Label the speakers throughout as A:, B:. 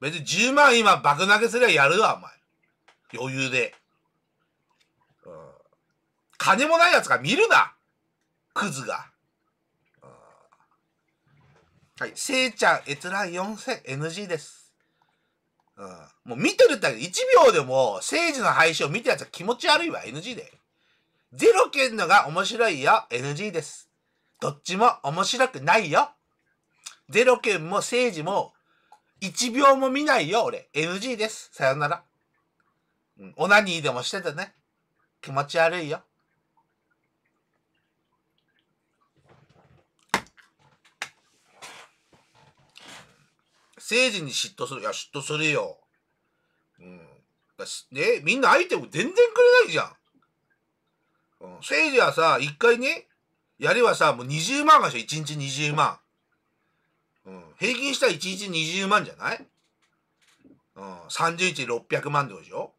A: 別に10万今爆投げすりゃやるわ、お前。余裕で。うん。金もないやつが見るなクズが。うん、はい。せいちゃん閲覧 4000NG です。うん。もう見てるって1秒でも政治の配信を見てるやつは気持ち悪いわ、NG で。ゼロ件のが面白いよ、NG です。どっちも面白くないよ。ゼロ件も政治も1秒も見ないよ、俺。NG です。さよなら。うん、オナニーでもしててね。気持ち悪いよ。政治に嫉妬する。いや、嫉妬するよ。うん。だし、ね、みんなアイテム全然くれないじゃん。うん。政治はさ、一回ね、やればさ、もう20万がしょ、1日20万。平均したら1日20万じゃないうん、30日600万でしょ、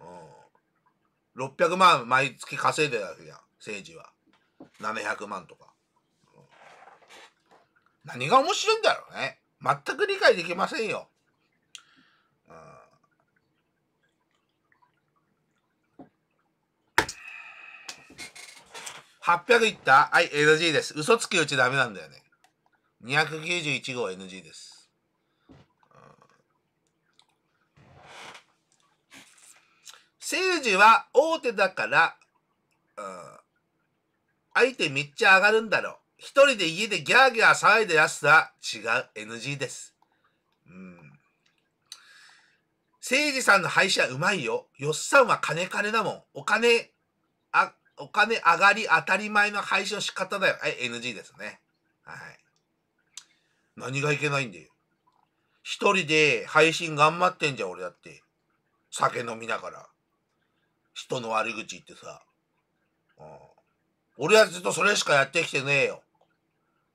A: うん、600万毎月稼いでるわけじゃん政治は700万とか、うん、何が面白いんだろうね全く理解できませんよ、うん、800いったはい NG です嘘つきうちダメなんだよね291号 NG です。政治は大手だから、相手めっちゃ上がるんだろう。一人で家でギャーギャー騒いでやすは違う NG です。うん。誠治さんの配はうまいよ。よっさんは金金だもん。お金、あ、お金上がり当たり前の配信の仕方だよ。はい、NG ですね。はい。何がいけないんだよ。一人で配信頑張ってんじゃん、俺だって。酒飲みながら。人の悪口言ってさ。うん。俺はずっとそれしかやってきてねえよ。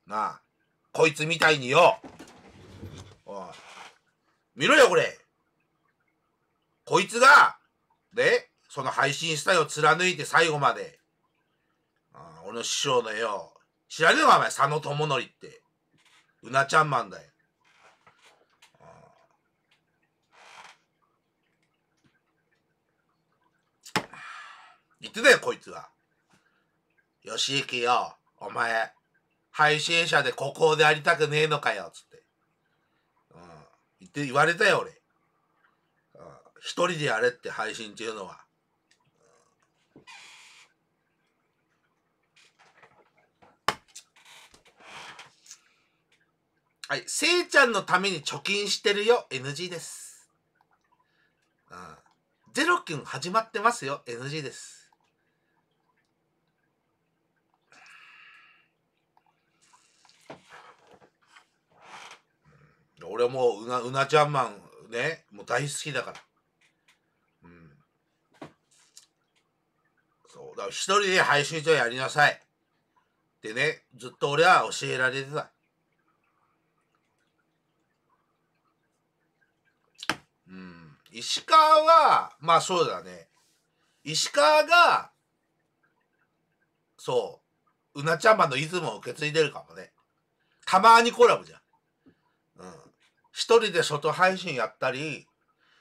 A: なあ。こいつみたいによ。うん。見ろよ、これ。こいつが、で、その配信スタイルを貫いて最後まで。うん、俺の師匠のよ。知らねえわ、お前、佐野智則って。うなちゃんマンだよ。言ってたよ、こいつは。よしゆきよ、お前、配信者でここでありたくねえのかよ、つって。うん。言って、言われたよ、俺。うん。一人でやれって配信っていうのは。うんはい。せいちゃんのために貯金してるよ、NG です。うん。ゼロキュ始まってますよ、NG です。俺もうな、うなちゃんマンね、もう大好きだから。うん。そう。だから一人で配信所やりなさい。ってね、ずっと俺は教えられてた。石川は、まあそうだね。石川が、そう、うなちゃんまのイズムを受け継いでるかもね。たまにコラボじゃん。うん。一人で外配信やったり、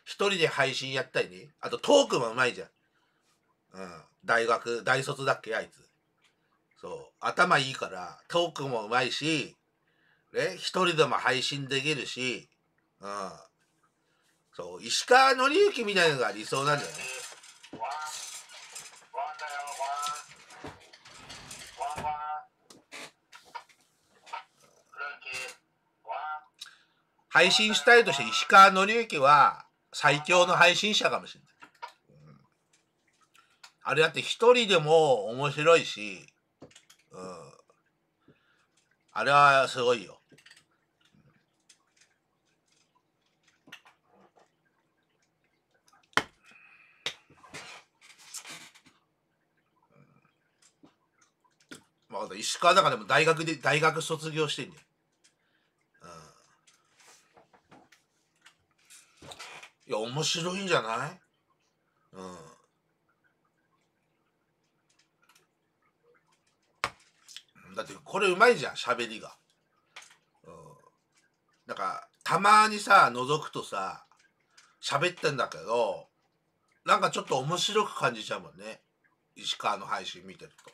A: 一人で配信やったりね。あとトークもうまいじゃん。うん。大学、大卒だっけ、あいつ。そう。頭いいから、トークもうまいし、ね、一人でも配信できるし、うん。そう、石川紀之みたいなのが理想なんだよね。配信したいとして石川紀之は最強の配信者かもしれない。あれだって一人でも面白いし、うん、あれはすごいよ。だ石川なんかでも大学で大学卒業してんねん、うん、いや面白いんじゃないうんだってこれうまいじゃん喋りが、うん、なんかたまにさ覗くとさ喋ってんだけどなんかちょっと面白く感じちゃうもんね石川の配信見てると